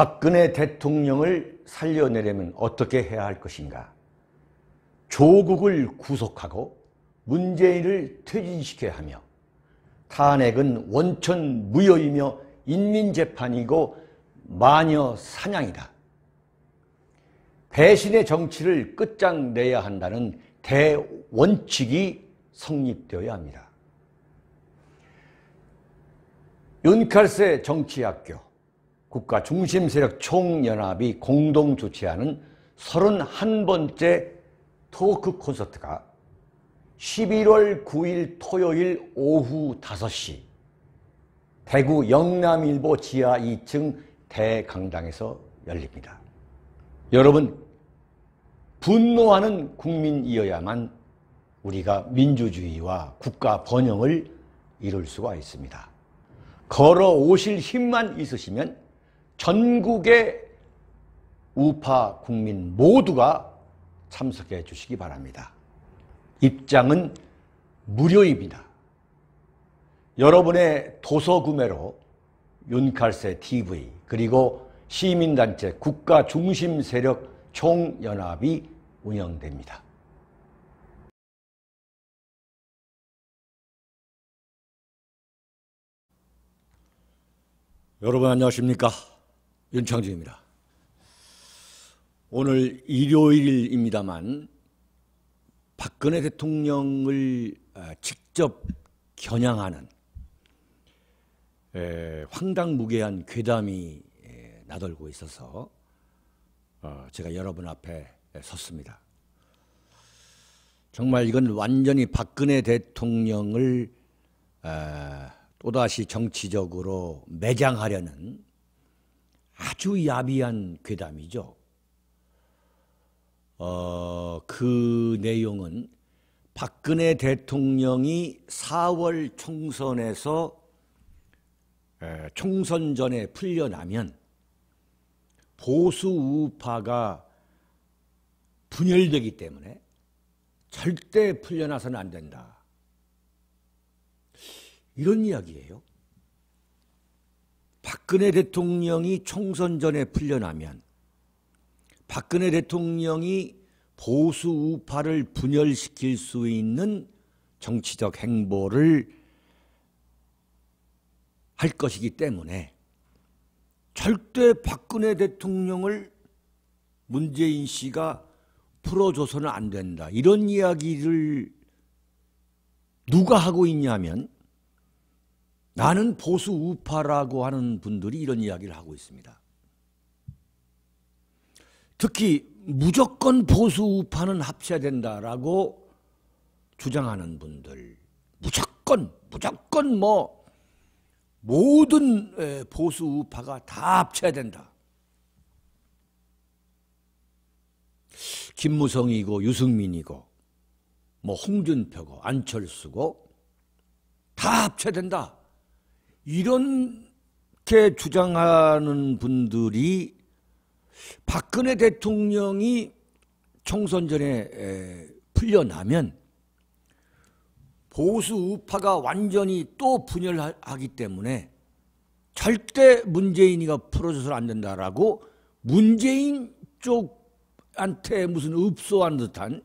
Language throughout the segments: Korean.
박근혜 대통령을 살려내려면 어떻게 해야 할 것인가? 조국을 구속하고 문재인을 퇴진시켜야 하며 탄핵은 원천 무효이며 인민재판이고 마녀 사냥이다. 배신의 정치를 끝장내야 한다는 대원칙이 성립되어야 합니다. 윤칼세 정치학교 국가 중심 세력 총연합이 공동 주최하는 31번째 토크 콘서트가 11월 9일 토요일 오후 5시 대구 영남일보 지하 2층 대강당에서 열립니다. 여러분, 분노하는 국민이어야만 우리가 민주주의와 국가 번영을 이룰 수가 있습니다. 걸어 오실 힘만 있으시면 전국의 우파 국민 모두가 참석해 주시기 바랍니다. 입장은 무료입니다. 여러분의 도서 구매로 윤칼세 TV 그리고 시민단체 국가 중심 세력 총연합이 운영됩니다. 여러분 안녕하십니까? 윤창중입니다. 오늘 일요일입니다만 박근혜 대통령을 아, 직접 겨냥하는 황당무계한 괴담이 나돌고 있어서 어, 제가 여러분 앞에 섰습니다. 정말 이건 완전히 박근혜 대통령을 또다시 정치적으로 매장하려는 아주 야비한 괴담이죠. 어, 그 내용은 박근혜 대통령이 4월 총선에서 총선 전에 풀려나면 보수 우파가 분열되기 때문에 절대 풀려나서는 안 된다. 이런 이야기예요. 박근혜 대통령이 총선 전에 풀려나면 박근혜 대통령이 보수 우파를 분열시킬 수 있는 정치적 행보를 할 것이기 때문에 절대 박근혜 대통령을 문재인 씨가 풀어줘서는 안 된다. 이런 이야기를 누가 하고 있냐면 나는 보수 우파라고 하는 분들이 이런 이야기를 하고 있습니다. 특히 무조건 보수 우파는 합쳐야 된다라고 주장하는 분들, 무조건, 무조건 뭐 모든 보수 우파가 다 합쳐야 된다. 김무성이고 유승민이고 뭐 홍준표고 안철수고 다 합쳐야 된다. 이렇게 주장하는 분들이 박근혜 대통령이 총선 전에 풀려나면 보수 우파가 완전히 또 분열하기 때문에 절대 문재인이가 풀어줘서는안 된다라고 문재인 쪽한테 무슨 읍소한 듯한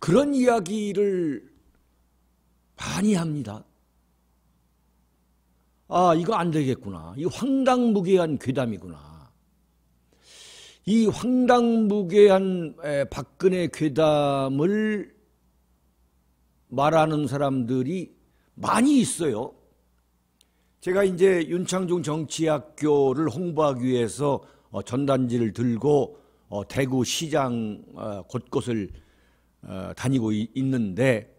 그런 이야기를 많이 합니다. 아, 이거 안 되겠구나. 이 황당무계한 괴담이구나. 이 황당무계한 박근혜 괴담을 말하는 사람들이 많이 있어요. 제가 이제 윤창중 정치학교를 홍보하기 위해서 어, 전단지를 들고 어, 대구 시장 어, 곳곳을 다니고 있는데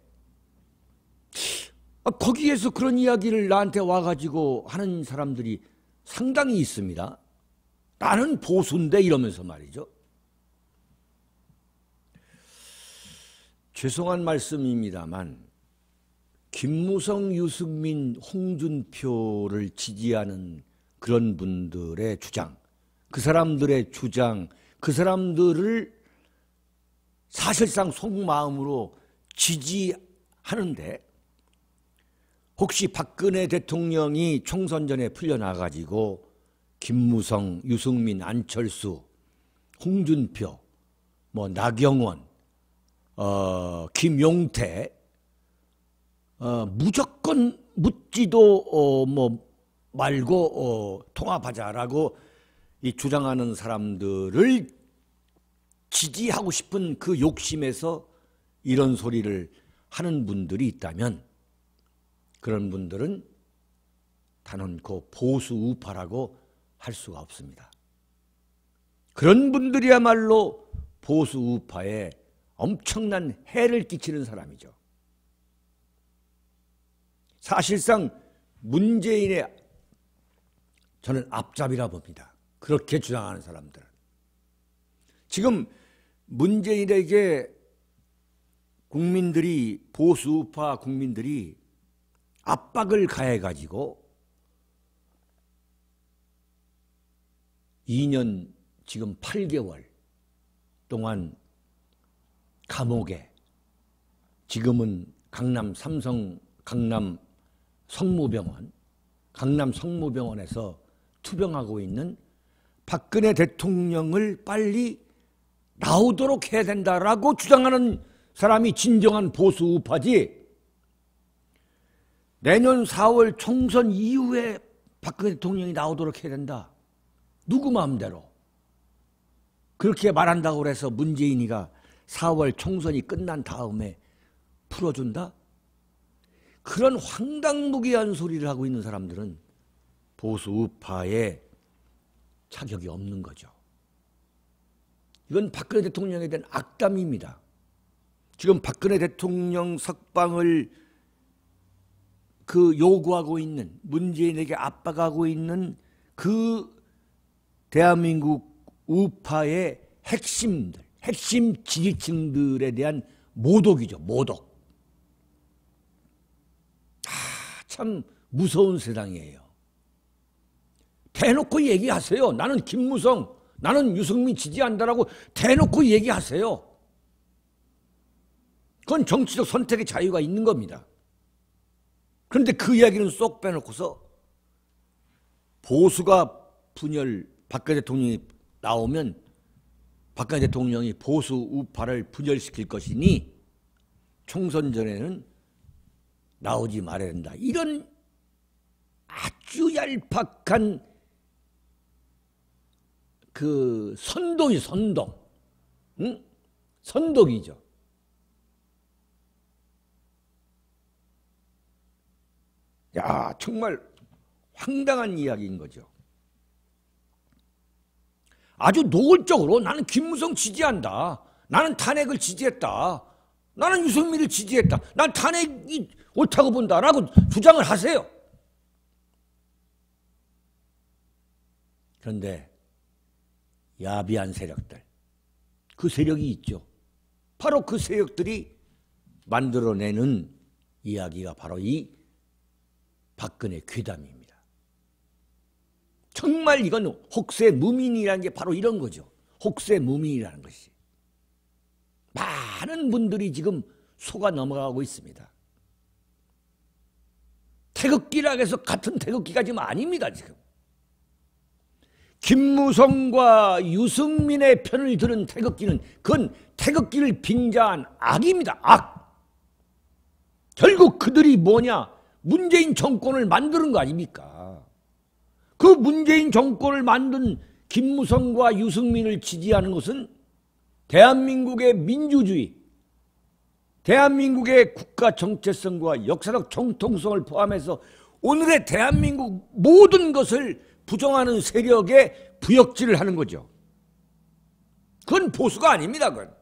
아, 거기에서 그런 이야기를 나한테 와가지고 하는 사람들이 상당히 있습니다. 나는 보수인데 이러면서 말이죠. 죄송한 말씀입니다만 김무성, 유승민, 홍준표를 지지하는 그런 분들의 주장, 그 사람들의 주장, 그 사람들을 사실상 속마음으로 지지하는데 혹시 박근혜 대통령이 총선 전에 풀려나가지고 김무성, 유승민, 안철수, 홍준표, 뭐 나경원, 어, 김용태, 어, 무조건 묻지도 어, 뭐 말고 어, 통합하자라고 이 주장하는 사람들을 지지하고 싶은 그 욕심에서 이런 소리를 하는 분들이 있다면 그런 분들은 단언코 보수 우파라고 할 수가 없습니다. 그런 분들이야말로 보수 우파에 엄청난 해를 끼치는 사람이죠. 사실상 문재인의 저는 앞잡이라 봅니다. 그렇게 주장하는 사람들 지금 문재인에게 국민들이 보수 우파 국민들이 압박을 가해 가지고 2년 지금 8개월 동안 감옥에 지금은 강남 삼성 강남 성모병원 강남 성모병원에서 투병하고 있는 박근혜 대통령을 빨리 나오도록 해야 된다라고 주장하는 사람이 진정한 보수 우파지 내년 4월 총선 이후에 박근혜 대통령이 나오도록 해야 된다. 누구 마음대로. 그렇게 말한다고 해서 문재인이가 4월 총선이 끝난 다음에 풀어준다? 그런 황당무계한 소리를 하고 있는 사람들은 보수 우파에 자격이 없는 거죠. 이건 박근혜 대통령에 대한 악담입니다. 지금 박근혜 대통령 석방을 그 요구하고 있는 문재인에게 압박하고 있는 그 대한민국 우파의 핵심들, 핵심 지지층들에 대한 모독이죠. 모독. 아, 참 무서운 세상이에요. 대놓고 얘기하세요. 나는 김무성, 나는 유승민 지지한다라고 대놓고 얘기하세요. 그건 정치적 선택의 자유가 있는 겁니다. 그런데 그 이야기는 쏙 빼놓고서 보수가 분열, 박근혜 대통령이 나오면 박근혜 대통령이 보수 우파를 분열시킬 것이니 총선 전에는 나오지 말아야 된다. 이런 아주 얄팍한 그 선동이 선동. 응? 선동이죠. 야, 정말 황당한 이야기인 거죠. 아주 노골적으로 나는 김무성 지지한다. 나는 탄핵을 지지했다. 나는 유승민을 지지했다. 난 탄핵이 옳다고 본다라고 주장을 하세요. 그런데 야비한 세력들, 그 세력이 있죠. 바로 그 세력들이 만들어내는 이야기가 바로 이 박근혜 괴담입니다. 정말 이건 혹세 무민이라는 게 바로 이런 거죠. 혹세 무민이라는 것이. 많은 분들이 지금 속아 넘어가고 있습니다. 태극기라 해서 같은 태극기가 지금 아닙니다, 지금. 김무성과 유승민의 편을 들은 태극기는 그건 태극기를 빙자한 악입니다, 악. 결국 그들이 뭐냐? 문재인 정권을 만드는 거 아닙니까? 그 문재인 정권을 만든 김무성과 유승민을 지지하는 것은 대한민국의 민주주의, 대한민국의 국가 정체성과 역사적 정통성을 포함해서 오늘의 대한민국 모든 것을 부정하는 세력에 부역질을 하는 거죠. 그건 보수가 아닙니다. 그건.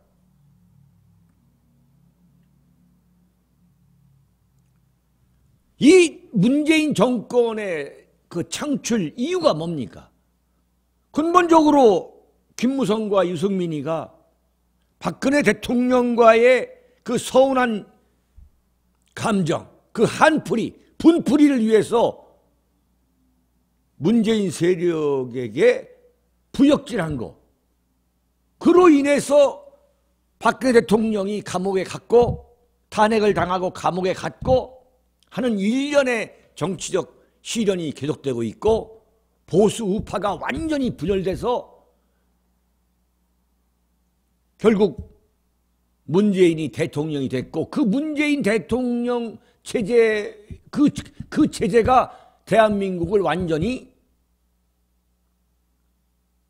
이 문재인 정권의 그 창출 이유가 뭡니까? 근본적으로 김무성과 유승민이가 박근혜 대통령과의 그 서운한 감정, 그 한풀이, 분풀이를 위해서 문재인 세력에게 부역질한 거. 그로 인해서 박근혜 대통령이 감옥에 갔고 탄핵을 당하고 감옥에 갔고 하는 일련의 정치적 시련이 계속되고 있고 보수 우파가 완전히 분열돼서 결국 문재인이 대통령이 됐고 그 문재인 대통령 체제 그, 그 체제가 대한민국을 완전히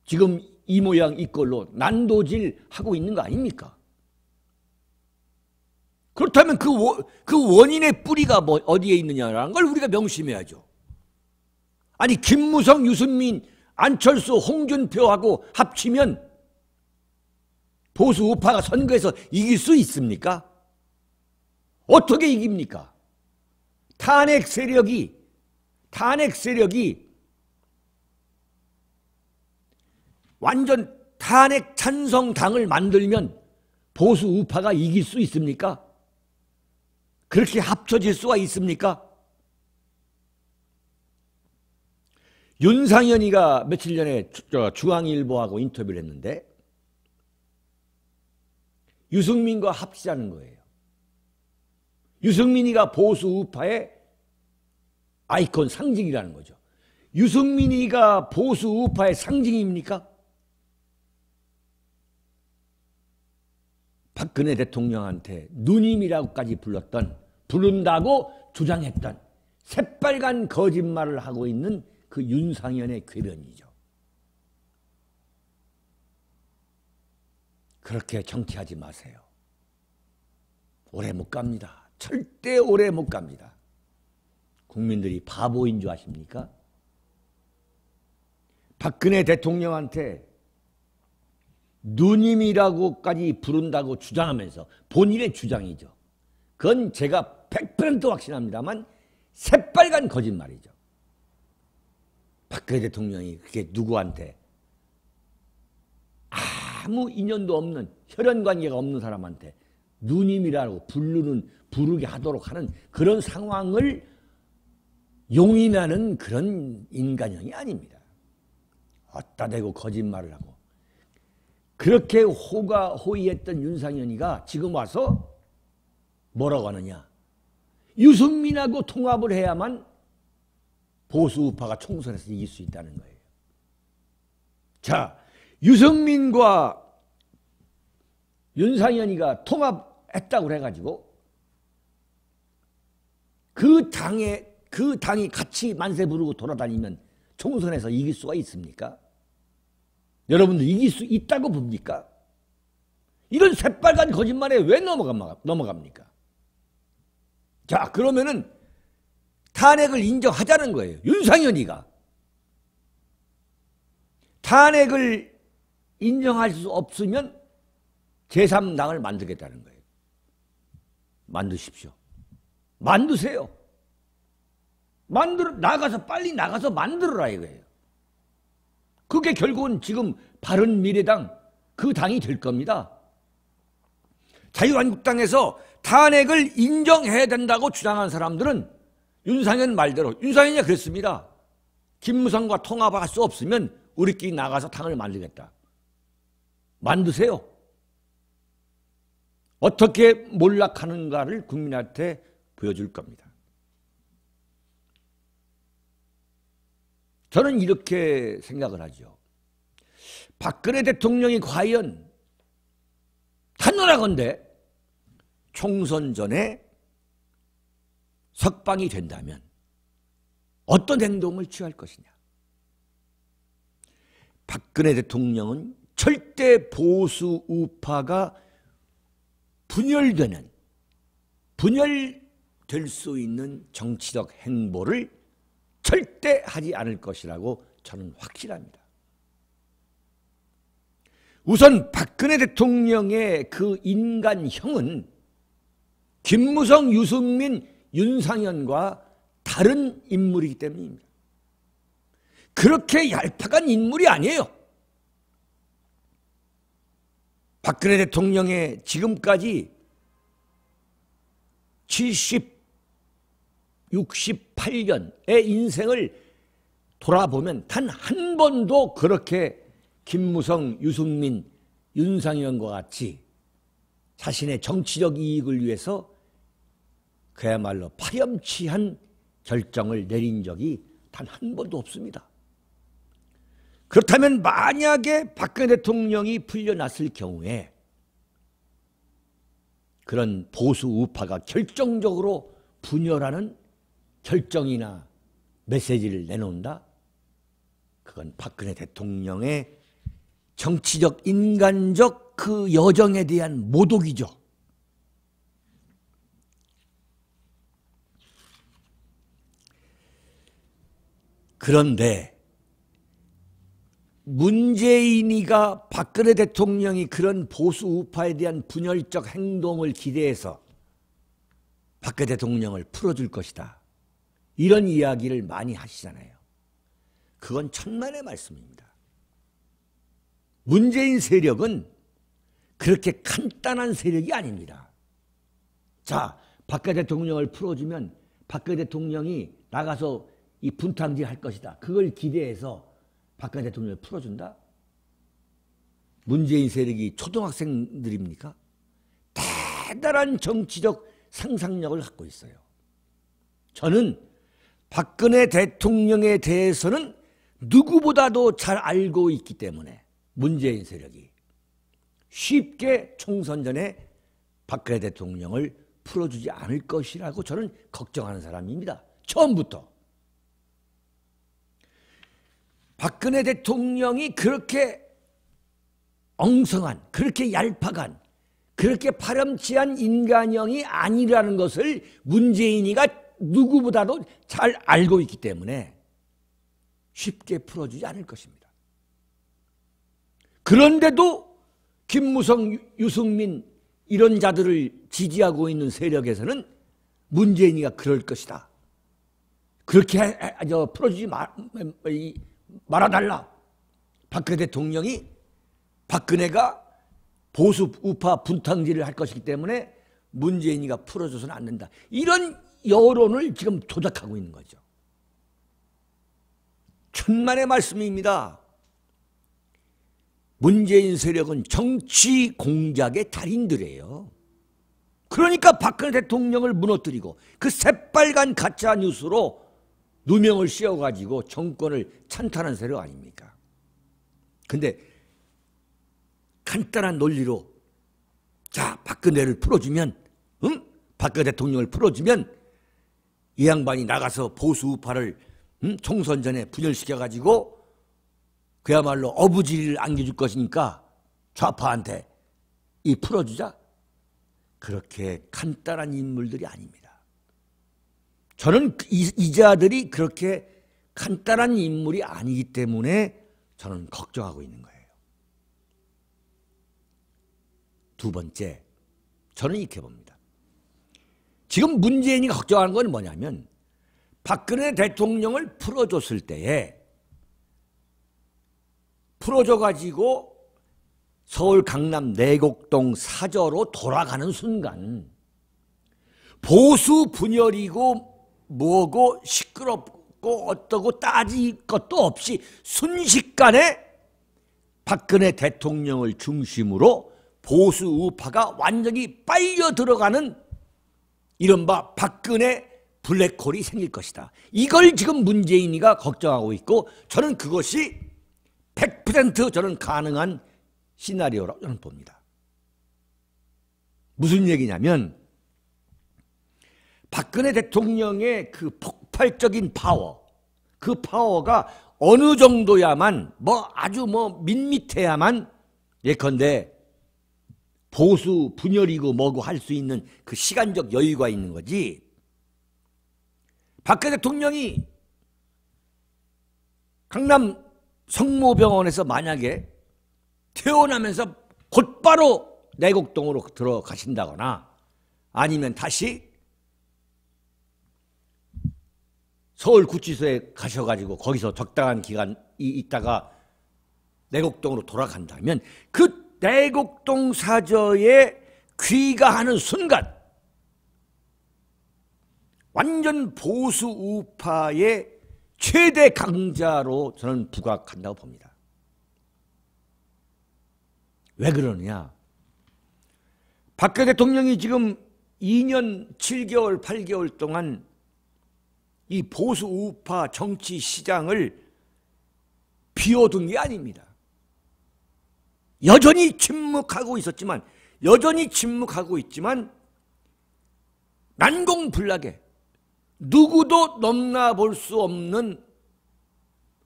지금 이 모양 이 꼴로 난도질 하고 있는 거 아닙니까? 그렇다면 그, 원, 그 원인의 뿌리가 뭐 어디에 있느냐라는 걸 우리가 명심해야죠. 아니 김무성, 유승민, 안철수, 홍준표하고 합치면 보수 우파가 선거에서 이길 수 있습니까? 어떻게 이깁니까? 탄핵 세력이 탄핵 세력이 완전 탄핵 찬성당을 만들면 보수 우파가 이길 수 있습니까? 그렇게 합쳐질 수가 있습니까? 윤상현이가 며칠 전에 중앙일보하고 인터뷰를 했는데 유승민과 합치자는 거예요. 유승민이가 보수 우파의 아이콘 상징이라는 거죠. 유승민이가 보수 우파의 상징입니까? 박근혜 대통령한테 누님이라고까지 불렀던 부른다고 주장했던 새빨간 거짓말을 하고 있는 그 윤상현의 괴변이죠. 그렇게 정치하지 마세요. 오래 못 갑니다. 절대 오래 못 갑니다. 국민들이 바보인 줄 아십니까? 박근혜 대통령한테 누님이라고까지 부른다고 주장하면서 본인의 주장이죠. 그건 제가 100% 확신합니다만 새빨간 거짓말이죠. 박근혜 대통령이 그게 누구한테 아무 인연도 없는 혈연 관계가 없는 사람한테 누님이라고 부르는 부르게 하도록 하는 그런 상황을 용인하는 그런 인간형이 아닙니다. 어따 대고 거짓말을 하고 그렇게 호가 호의했던 윤상현이가 지금 와서 뭐라고 하느냐? 유승민하고 통합을 해야만 보수 우파가 총선에서 이길 수 있다는 거예요. 자, 유승민과 윤상현이가 통합했다고 해가지고 그 당에 그 당이 같이 만세 부르고 돌아다니면 총선에서 이길 수가 있습니까? 여러분들 이길 수 있다고 봅니까? 이런 새빨간 거짓말에 왜 넘어갑니까? 자, 그러면은 탄핵을 인정하자는 거예요. 윤상현이가. 탄핵을 인정할 수 없으면 제3당을 만들겠다는 거예요. 만드십시오. 만드세요. 만들 나가서, 빨리 나가서 만들어라 이거예요. 그게 결국은 지금 바른미래당 그 당이 될 겁니다. 자유한국당에서 탄핵을 인정해야 된다고 주장한 사람들은 윤상현 말대로 윤상현이 그랬습니다. 김무성과 통합할 수 없으면 우리끼리 나가서 당을 만들겠다. 만드세요. 어떻게 몰락하는가를 국민한테 보여줄 겁니다. 저는 이렇게 생각을 하죠. 박근혜 대통령이 과연 단언하건대 총선 전에 석방이 된다면 어떤 행동을 취할 것이냐. 박근혜 대통령은 절대 보수 우파가 분열되는 분열될 수 있는 정치적 행보를 절대 하지 않을 것이라고 저는 확실합니다. 우선 박근혜 대통령의 그 인간형은 김무성, 유승민, 윤상현과 다른 인물이기 때문입니다. 그렇게 얄팍한 인물이 아니에요. 박근혜 대통령의 지금까지 68년의 인생을 돌아보면 단 한 번도 그렇게 김무성, 유승민, 윤상현과 같이 자신의 정치적 이익을 위해서 그야말로 파렴치한 결정을 내린 적이 단 한 번도 없습니다. 그렇다면 만약에 박근혜 대통령이 풀려났을 경우에 그런 보수 우파가 결정적으로 분열하는 결정이나 메시지를 내놓는다? 그건 박근혜 대통령의 정치적, 인간적 그 여정에 대한 모독이죠. 그런데 문재인이가 박근혜 대통령이 그런 보수 우파에 대한 분열적 행동을 기대해서 박근혜 대통령을 풀어줄 것이다. 이런 이야기를 많이 하시잖아요. 그건 천만의 말씀입니다. 문재인 세력은 그렇게 간단한 세력이 아닙니다. 자, 박근혜 대통령을 풀어주면 박근혜 대통령이 나가서 이 분탕질 할 것이다. 그걸 기대해서 박근혜 대통령을 풀어준다? 문재인 세력이 초등학생들입니까? 대단한 정치적 상상력을 갖고 있어요. 저는 박근혜 대통령에 대해서는 누구보다도 잘 알고 있기 때문에 문재인 세력이 쉽게 총선 전에 박근혜 대통령을 풀어주지 않을 것이라고 저는 걱정하는 사람입니다. 처음부터. 박근혜 대통령이 그렇게 엉성한, 그렇게 얄팍한, 그렇게 파렴치한 인간형이 아니라는 것을 문재인이가 누구보다도 잘 알고 있기 때문에 쉽게 풀어주지 않을 것입니다. 그런데도 김무성, 유승민 이런 자들을 지지하고 있는 세력에서는 문재인이가 그럴 것이다. 그렇게 풀어주지 말, 말아달라. 박근혜 대통령이 박근혜가 보수 우파 분탕질을 할 것이기 때문에 문재인이가 풀어줘서는 안 된다. 이런 여론을 지금 조작하고 있는 거죠. 천만의 말씀입니다. 문재인 세력은 정치 공작의 달인들이에요. 그러니까 박근혜 대통령을 무너뜨리고 그 새빨간 가짜 뉴스로 누명을 씌워가지고 정권을 찬탄한 세력 아닙니까? 근데 간단한 논리로 자 박근혜를 풀어주면 응? 박근혜 대통령을 풀어주면 이 양반이 나가서 보수 파를 음? 총선 전에 분열시켜 가지고 그야말로 어부지리를 안겨줄 것이니까 좌파한테 이 풀어주자 그렇게 간단한 인물들이 아닙니다. 저는 그 이, 이 자들이 그렇게 간단한 인물이 아니기 때문에 저는 걱정하고 있는 거예요. 두 번째, 저는 이렇게 봅니다. 지금 문재인이 걱정하는 건 뭐냐면 박근혜 대통령을 풀어줬을 때에 풀어줘가지고 서울 강남 내곡동 사저로 돌아가는 순간 보수 분열이고 뭐고 시끄럽고 어떠고 따질 것도 없이 순식간에 박근혜 대통령을 중심으로 보수 우파가 완전히 빨려 들어가는 이른바 박근혜 블랙홀이 생길 것이다. 이걸 지금 문재인이가 걱정하고 있고 저는 그것이 100% 저는 가능한 시나리오라고 저는 봅니다. 무슨 얘기냐면 박근혜 대통령의 그 폭발적인 파워, 그 파워가 어느 정도야만 뭐 아주 뭐 밋밋해야만 예컨대 보수 분열이고 뭐고 할 수 있는 그 시간적 여유가 있는 거지. 박근혜 대통령이 강남 성모병원에서 만약에 퇴원하면서 곧바로 내곡동으로 들어가신다거나 아니면 다시 서울 구치소에 가셔가지고 거기서 적당한 기간 이 있다가 내곡동으로 돌아간다면 그 대곡동 사저에 귀가하는 순간 완전 보수 우파의 최대 강자로 저는 부각한다고 봅니다. 왜 그러느냐? 박근혜 대통령이 지금 2년 7개월, 8개월 동안 이 보수 우파 정치 시장을 비워둔 게 아닙니다. 여전히 침묵하고 있었지만 여전히 침묵하고 있지만 난공불락에 누구도 넘나 볼 수 없는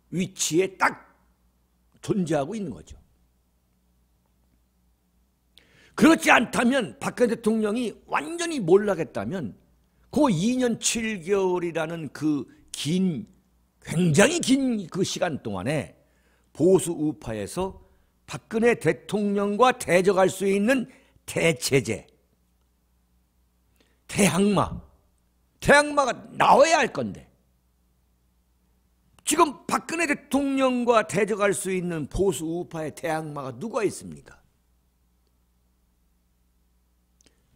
위치에 딱 존재하고 있는 거죠. 그렇지 않다면 박근혜 대통령이 완전히 몰락했다면 그 2년 7개월이라는 그긴 굉장히 긴 그 시간 동안에 보수 우파에서 박근혜 대통령과 대적할 수 있는 대체제, 대항마, 대항마가 나와야 할 건데 지금 박근혜 대통령과 대적할 수 있는 보수 우파의 대항마가 누가 있습니까?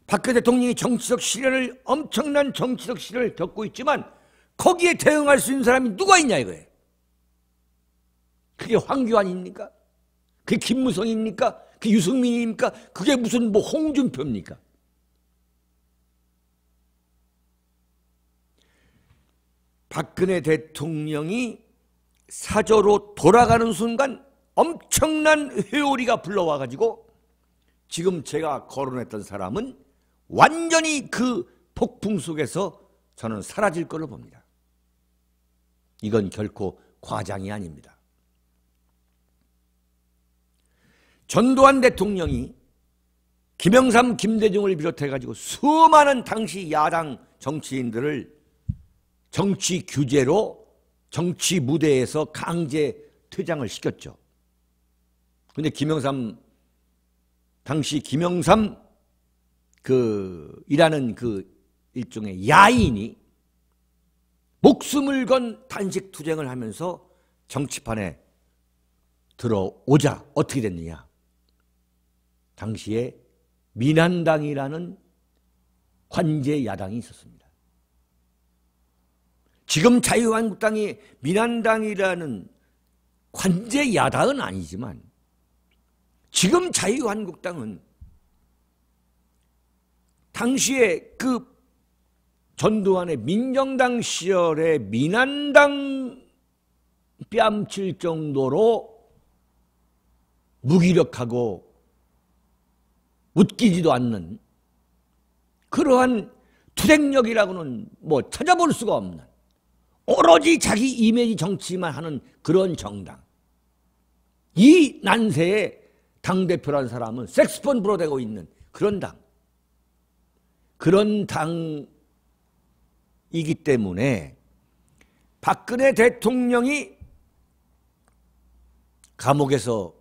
박근혜 대통령이 정치적 시련을 엄청난 정치적 시련을 겪고 있지만 거기에 대응할 수 있는 사람이 누가 있냐 이거예요. 그게 황교안입니까? 그게 김무성입니까? 그게 유승민입니까? 그게 무슨 뭐 홍준표입니까? 박근혜 대통령이 사저로 돌아가는 순간 엄청난 회오리가 불러와가지고 지금 제가 거론했던 사람은 완전히 그 폭풍 속에서 저는 사라질 걸로 봅니다. 이건 결코 과장이 아닙니다. 전두환 대통령이 김영삼, 김대중을 비롯해가지고 수많은 당시 야당 정치인들을 정치 규제로 정치 무대에서 강제 퇴장을 시켰죠. 근데 김영삼, 당시 김영삼 그, 이라는 그 일종의 야인이 목숨을 건 단식 투쟁을 하면서 정치판에 들어오자 어떻게 됐느냐. 당시에 민한당이라는 관제 야당이 있었습니다. 지금 자유한국당이 민한당이라는 관제 야당은 아니지만 지금 자유한국당은 당시에 그 전두환의 민정당 시절에 민한당 뺨칠 정도로 무기력하고 웃기지도 않는 그러한 투쟁력이라고는 뭐 찾아볼 수가 없는 오로지 자기 이미지 정치만 하는 그런 정당. 이 난세에 당대표라는 사람은 섹스폰 불어대고 있는 그런 당. 그런 당이기 때문에 박근혜 대통령이 감옥에서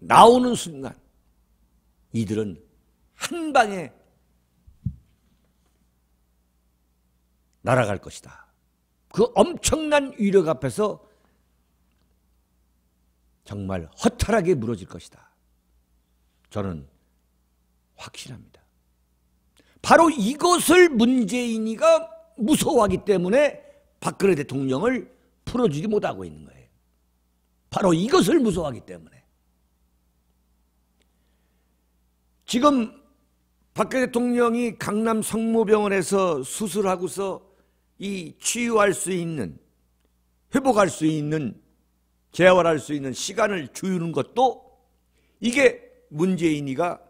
나오는 순간 이들은 한 방에 날아갈 것이다. 그 엄청난 위력 앞에서 정말 허탈하게 무너질 것이다. 저는 확신합니다. 바로 이것을 문재인이가 무서워하기 때문에 박근혜 대통령을 풀어주지 못하고 있는 거예요. 바로 이것을 무서워하기 때문에. 지금 박근혜 대통령이 강남 성모병원에서 수술하고서 이 치유할 수 있는 회복할 수 있는 재활할 수 있는 시간을 주는 것도 이게 문재인이가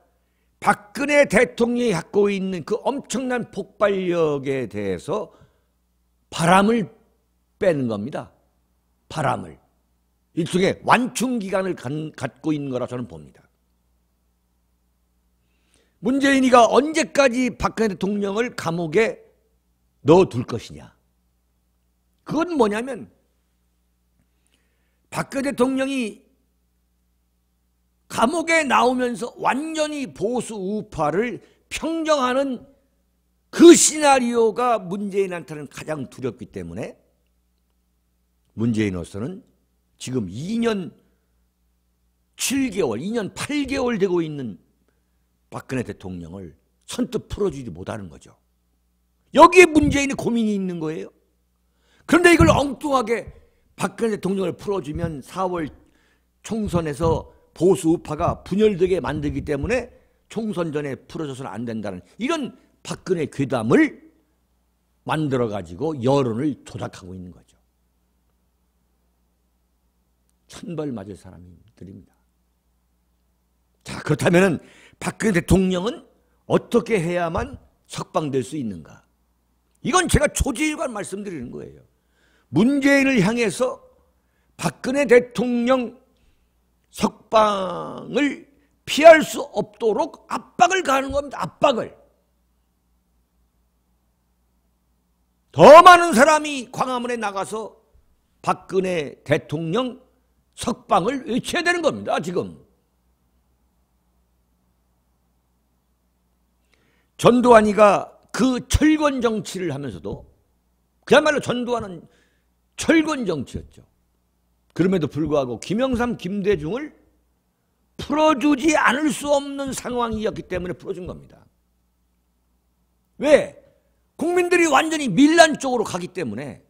박근혜 대통령이 갖고 있는 그 엄청난 폭발력에 대해서 바람을 빼는 겁니다. 바람을. 일종의 완충 기간을 갖고 있는 거라 저는 봅니다. 문재인이가 언제까지 박근혜 대통령을 감옥에 넣어둘 것이냐. 그건 뭐냐면 박근혜 대통령이 감옥에 나오면서 완전히 보수 우파를 평정하는 그 시나리오가 문재인한테는 가장 두렵기 때문에 문재인으로서는 지금 2년 7개월, 2년 8개월 되고 있는 박근혜 대통령을 선뜻 풀어주지 못하는 거죠. 여기에 문재인의 고민이 있는 거예요. 그런데 이걸 엉뚱하게 박근혜 대통령을 풀어주면 4월 총선에서 보수 우파가 분열되게 만들기 때문에 총선 전에 풀어줘서는 안 된다는 이런 박근혜 괴담을 만들어 가지고 여론을 조작하고 있는 거죠. 천벌 맞을 사람들입니다. 자 그렇다면은 박근혜 대통령은 어떻게 해야만 석방될 수 있는가. 이건 제가 초지일관 말씀드리는 거예요. 문재인을 향해서 박근혜 대통령 석방을 피할 수 없도록 압박을 가하는 겁니다. 압박을. 더 많은 사람이 광화문에 나가서 박근혜 대통령 석방을 외쳐야 되는 겁니다. 지금. 전두환이가 그 철권 정치를 하면서도 그야말로 전두환은 철권 정치였죠. 그럼에도 불구하고 김영삼, 김대중을 풀어주지 않을 수 없는 상황이었기 때문에 풀어준 겁니다. 왜? 국민들이 완전히 밀란 쪽으로 가기 때문에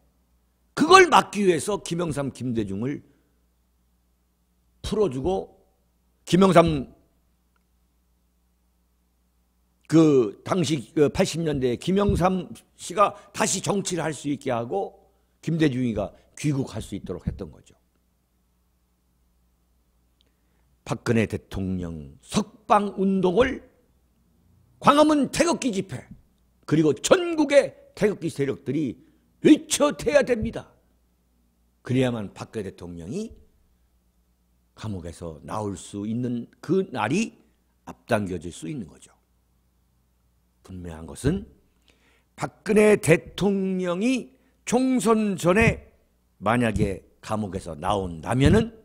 그걸 막기 위해서 김영삼, 김대중을 풀어주고 김영삼, 그 당시 80년대 그 김영삼 씨가 다시 정치를 할 수 있게 하고 김대중이가 귀국할 수 있도록 했던 거죠. 박근혜 대통령 석방 운동을 광화문 태극기 집회 그리고 전국의 태극기 세력들이 외쳐대야 됩니다. 그래야만 박근혜 대통령이 감옥에서 나올 수 있는 그 날이 앞당겨질 수 있는 거죠. 분명한 것은 박근혜 대통령이 총선 전에 만약에 감옥에서 나온다면은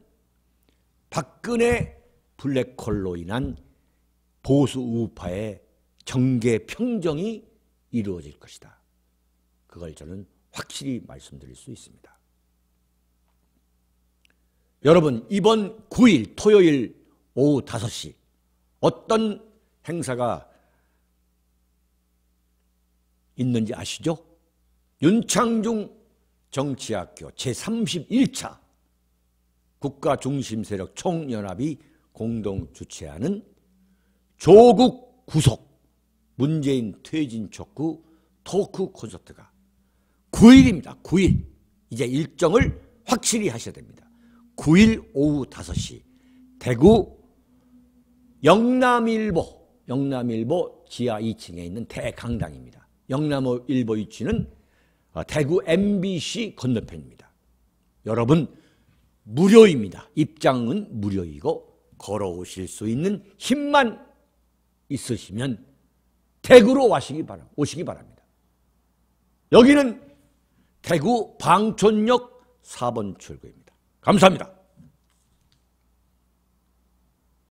박근혜 블랙홀로 인한 보수 우파의 정계 평정이 이루어질 것이다. 그걸 저는 확실히 말씀드릴 수 있습니다. 여러분 이번 9일 토요일 오후 5시 어떤 행사가 있는지 아시죠? 윤창중 정치학교 제31차 국가중심세력 총연합이 공동 주최하는 조국 구속 문재인 퇴진 촉구 토크 콘서트가 9일입니다. 9일. 이제 일정을 확실히 하셔야 됩니다. 9일 오후 5시 대구 영남일보 영남일보 지하 2층에 있는 대강당입니다. 영남호 일보 위치는 어, 대구 MBC 건너편입니다. 여러분 무료입니다. 입장은 무료이고 걸어오실 수 있는 힘만 있으시면 대구로 와시기 바라, 오시기 바랍니다. 여기는 대구 방촌역 4번 출구입니다. 감사합니다.